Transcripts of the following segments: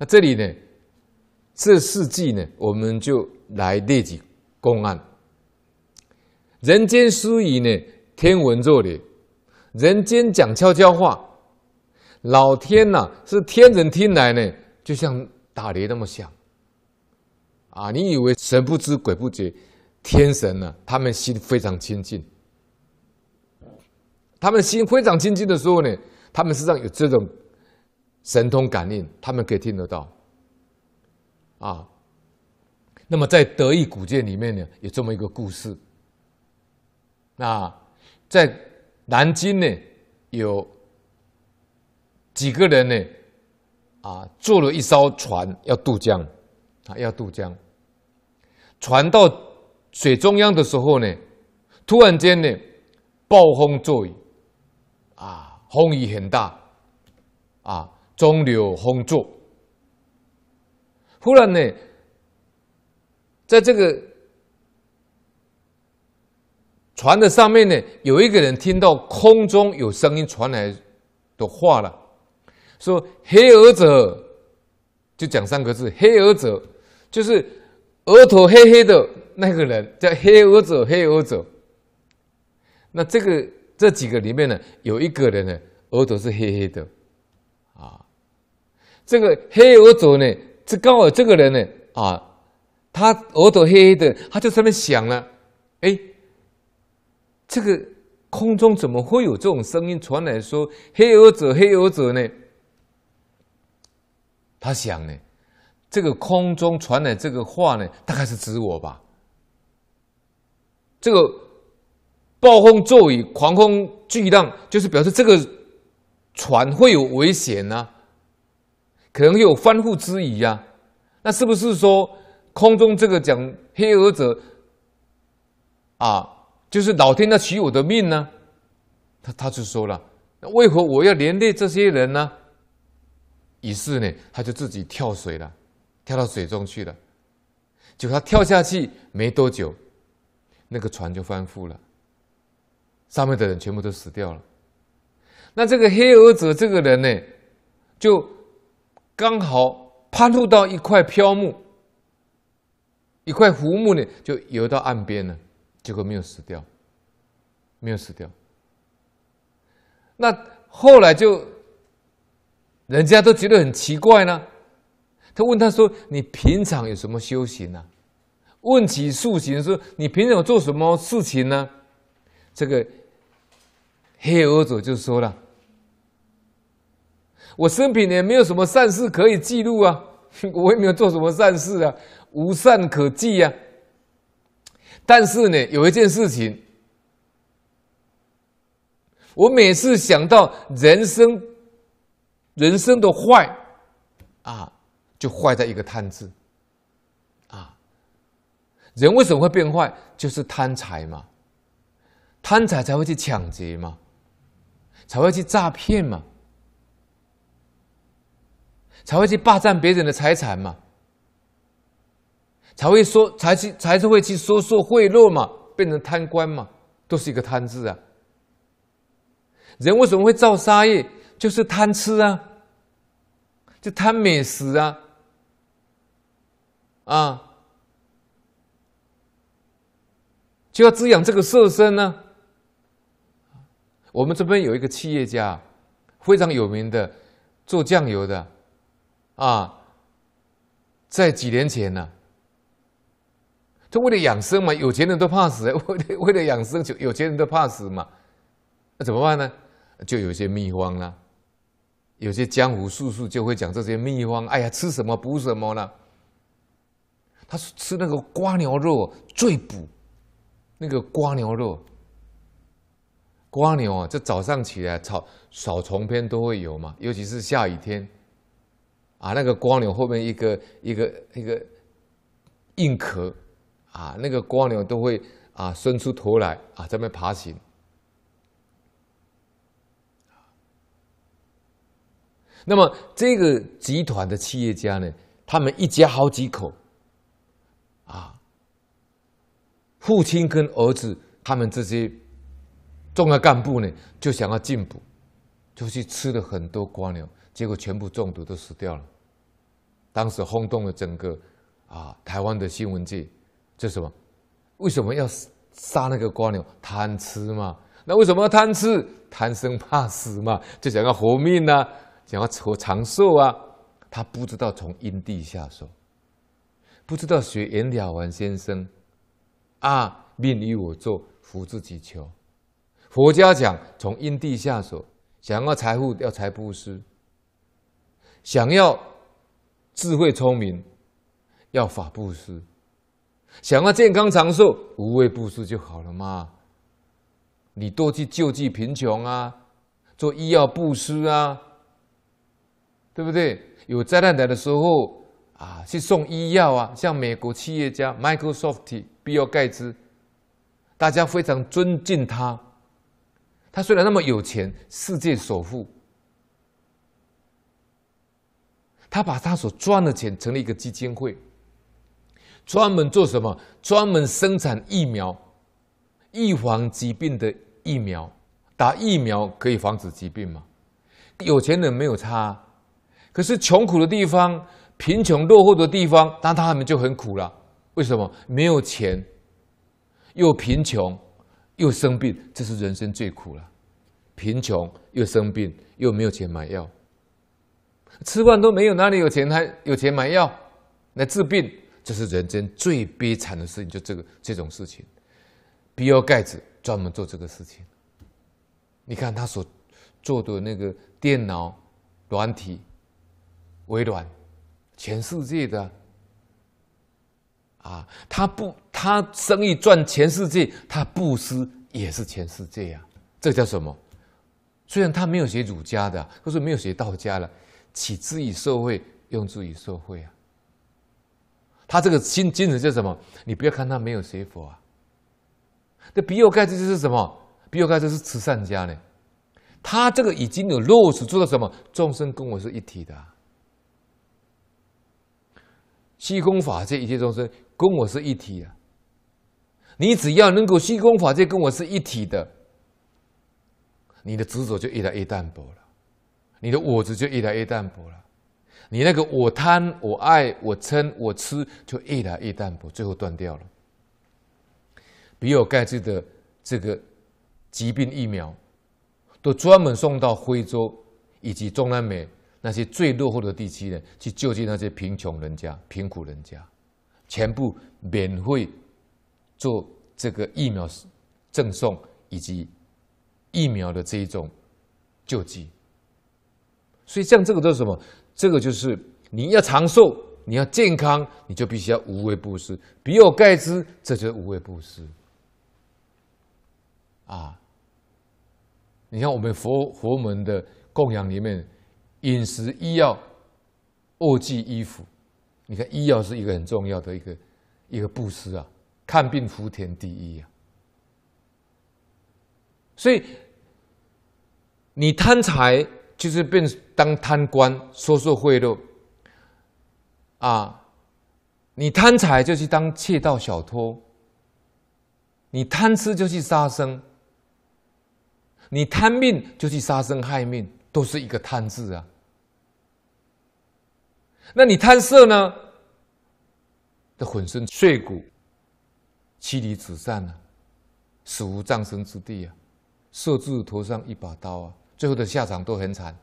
那这里呢，这四季呢，我们就来列举公案。人间失语呢，天文做的；人间讲悄悄话，老天呐，是天人听来呢，就像打雷那么响。啊，你以为神不知鬼不觉，天神呢，他们心非常清净，他们心非常清净的时候呢，他们身上有这种。神通感应，他们可以听得到，啊。那么在《德意古建里面呢，有这么一个故事。那在南京呢，有几个人呢，啊，坐了一艘船要渡江，啊，要渡江。船到水中央的时候呢，突然间呢，暴风骤雨，啊，风雨很大，啊。中流轰作，忽然呢，在这个船的上面呢，有一个人听到空中有声音传来的话了，说：“黑鹅者”，就讲三个字，“黑鹅者”，就是额头黑黑的那个人，叫“黑额者”。黑额者，那这个这几个里面呢，有一个人呢，额头是黑黑的，啊。这个黑蛾子呢？这刚好这个人呢啊，他额头黑黑的，他就在那想了，哎，这个空中怎么会有这种声音传来？说黑蛾子，黑蛾子呢？他想呢，这个空中传来这个话呢，大概是指我吧。这个暴风骤雨，狂风巨浪，就是表示这个船会有危险呢。可能有翻覆之疑呀，那是不是说空中这个讲黑鹅者啊，就是老天要取我的命呢？他他就说了，那为何我要连累这些人呢？于是呢，他就自己跳水了，跳到水中去了。结果他跳下去没多久，那个船就翻覆了，上面的人全部都死掉了。那这个黑鹅者这个人呢，就。刚好攀入到一块漂木，一块浮木呢，就游到岸边了。结果没有死掉，没有死掉。那后来就人家都觉得很奇怪呢。他问他说：“你平常有什么修行呢？”问起素行说：“你平常做什么事情呢？”这个黑额祖就说了。我生平也没有什么善事可以记录啊，我也没有做什么善事啊，无善可记呀。但是呢，有一件事情，我每次想到人生人生的坏啊，就坏在一个贪字啊。人为什么会变坏？就是贪财嘛，贪财才会去抢劫嘛，才会去诈骗嘛。才会去霸占别人的财产嘛？才会说才去，才是会去收受贿赂嘛？变成贪官嘛？都是一个贪字啊！人为什么会造杀业？就是贪吃啊，就贪美食啊，啊，就要滋养这个色身呢。我们这边有一个企业家，非常有名的，做酱油的。啊，在几年前呢，他为了养生嘛，有钱人都怕死，为为了养生，就有钱人都怕死嘛，那怎么办呢？就有些秘方啦，有些江湖术数就会讲这些秘方。哎呀，吃什么补什么呢？他吃那个瓜牛肉最补，那个瓜牛肉，瓜牛啊，这早上起来草草虫篇都会有嘛，尤其是下雨天。啊，那个光牛后面一个一个一个硬壳，啊，那个光牛都会啊伸出头来啊，在那爬行。那么这个集团的企业家呢，他们一家好几口，啊，父亲跟儿子，他们这些重要干部呢，就想要进补，就去吃了很多光牛。结果全部中毒都死掉了，当时轰动了整个啊台湾的新闻界。这什么？为什么要杀那个瓜牛？贪吃嘛？那为什么要贪吃？贪生怕死嘛？就想要活命呐，想要活长寿啊？他不知道从因地下手，不知道学颜了凡先生啊，命与我做福自己求。佛家讲从因地下手，想要财富要财布施。想要智慧聪明，要法布施；想要健康长寿，无畏布施就好了嘛。你多去救济贫穷啊，做医药布施啊，对不对？有灾难的时候啊，去送医药啊。像美国企业家 Microsoft 比尔盖茨，大家非常尊敬他。他虽然那么有钱，世界首富。他把他所赚的钱成立一个基金会，专门做什么？专门生产疫苗，预防疾病的疫苗。打疫苗可以防止疾病吗？有钱人没有差，可是穷苦的地方、贫穷落后的地方，那他们就很苦了。为什么？没有钱，又贫穷又生病，这是人生最苦了。贫穷又生病，又没有钱买药。吃饭都没有，哪里有钱？还有钱买药？那治病，这是人间最悲惨的事情。就这个这种事情，比尔盖茨专门做这个事情。你看他所做的那个电脑软体、微软，全世界的啊，他不，他生意赚全世界，他布施也是全世界啊。这叫什么？虽然他没有学儒家的，或是没有学道家了。起自于社会，用自于社会啊！他这个心精神叫什么？你不要看他没有学佛啊！这比尔盖茨就是什么？比尔盖茨是慈善家呢。他这个已经有落实做到什么？众生跟我是一体的。虚空法界一切众生跟我是一体啊！你只要能够虚空法界跟我是一体的，你的执着就越来越淡薄了。你的我子就越来越淡薄了，你那个我贪、我爱、我嗔、我吃，就越来越淡薄，最后断掉了。比尔盖茨的这个疾病疫苗，都专门送到非洲以及中南美那些最落后的地区呢，去救济那些贫穷人家、贫苦人家，全部免费做这个疫苗赠送以及疫苗的这一种救济。所以，像这个都是什么？这个就是你要长寿，你要健康，你就必须要无为布施。比尔盖茨，这就是无为布施啊！你看，我们佛佛门的供养里面，饮食、医药、卧具、衣服，你看医药是一个很重要的一个一个布施啊，看病福田第一啊。所以，你贪财。就是变当贪官，收受贿赂，啊！你贪财就去当窃盗小偷，你贪吃就去杀生，你贪命就去杀生害命，都是一个贪字啊。那你贪色呢？的浑身碎骨，妻离子散啊，死无葬身之地啊，色字头上一把刀啊！最后的下场都很惨，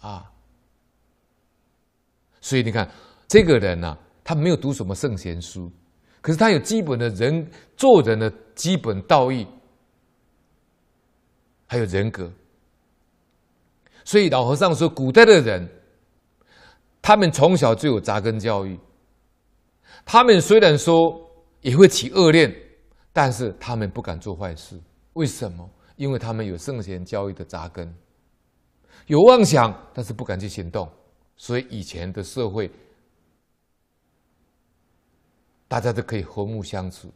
啊！所以你看，这个人呢，他没有读什么圣贤书，可是他有基本的人做人的基本道义，还有人格。所以老和尚说，古代的人，他们从小就有扎根教育，他们虽然说也会起恶念，但是他们不敢做坏事，为什么？因为他们有圣贤教育的扎根，有妄想，但是不敢去行动，所以以前的社会，大家都可以和睦相处，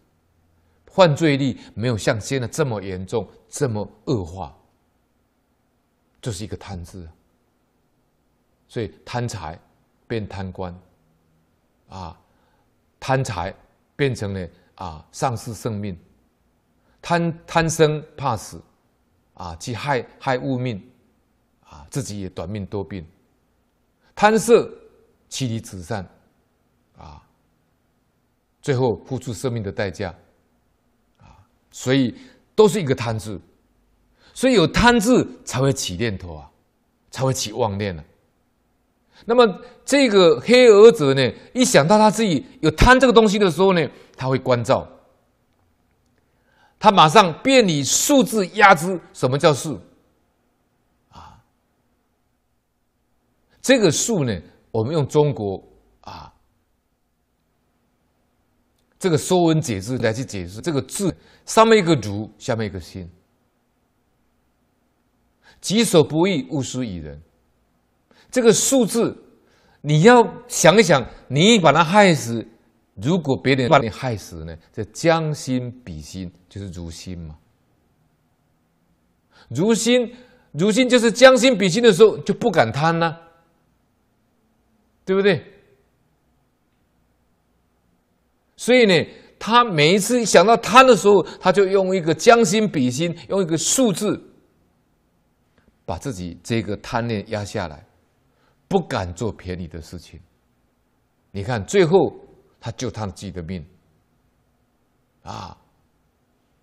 犯罪率没有像现在这么严重，这么恶化。就是一个贪字，所以贪财变贪官，啊，贪财变成了啊丧失生命，贪贪生怕死。啊，去害害物命，啊，自己也短命多病，贪色，妻离子散，啊，最后付出生命的代价，啊，所以都是一个贪字，所以有贪字才会起念头啊，才会起妄念呢。那么这个黑蛾子呢，一想到他自己有贪这个东西的时候呢，他会关照。他马上变以数字压制，什么叫数？啊，这个数呢，我们用中国啊这个说文解字来去解释，这个字上面一个“如”，下面一个“心”。己所不欲，勿施于人。这个数字，你要想一想，你把他害死。如果别人把你害死呢？这将心比心就是如心嘛，如心如心就是将心比心的时候就不敢贪呢，对不对？所以呢，他每一次想到贪的时候，他就用一个将心比心，用一个数字把自己这个贪念压下来，不敢做便宜的事情。你看最后。他救他自己的命，啊，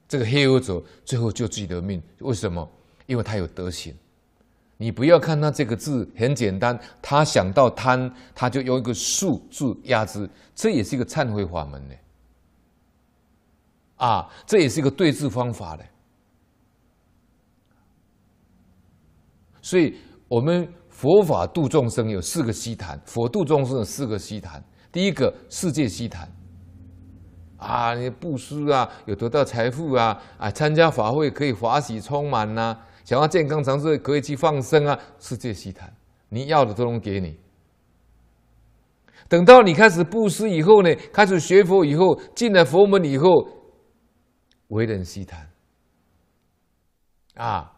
这个黑蛾子最后救自己的命，为什么？因为他有德行。你不要看他这个字很简单，他想到贪，他就用一个竖字压制，这也是一个忏悔法门呢。啊，这也是一个对治方法的。所以，我们佛法度众生有四个希谈，佛度众生有四个希谈。第一个世界西谈啊，你布施啊，有多大财富啊？啊，参加法会可以法喜充满呐，想要健康长寿可以去放生啊。世界西谈，你要的都能给你。等到你开始布施以后呢，开始学佛以后，进了佛门以后，为人西谈啊。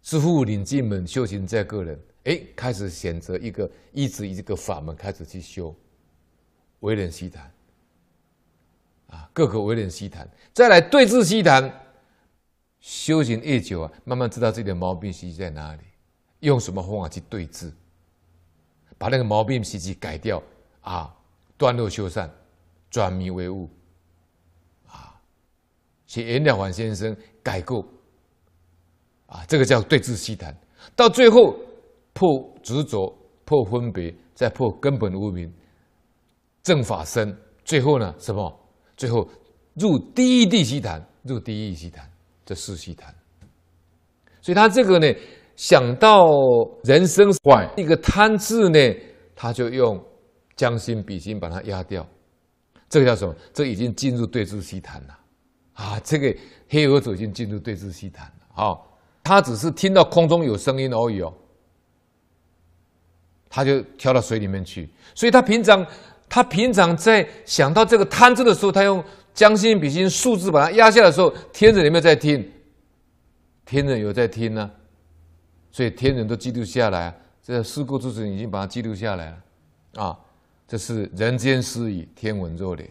师傅领进门，修行在个人。哎，开始选择一个，一直以这个法门开始去修。威人希谈，啊，各个威人希谈，再来对治西谈，修行越久啊，慢慢知道自己的毛病习在哪里，用什么方法去对治，把那个毛病习气改掉，啊，断落修善，转迷为悟，啊，像颜了凡先生改过，啊，这个叫对治西谈，到最后破执着、破分别，再破根本无明。正法生，最后呢什么？最后入第一地西潭，入第一地西潭，这四西潭。所以他这个呢，想到人生坏一个贪字呢，他就用将心比心把它压掉。这个叫什么？这已经进入对治西潭了啊！这个黑子已经进入对治西潭了啊！他只是听到空中有声音而已哦，他就跳到水里面去。所以他平常。他平常在想到这个贪字的时候，他用将心比心数字把它压下来的时候，天人有没有在听，天人有在听呢，所以天人都记录下来，这事故之神已经把它记录下来了，啊，这是人间失语，天文若点。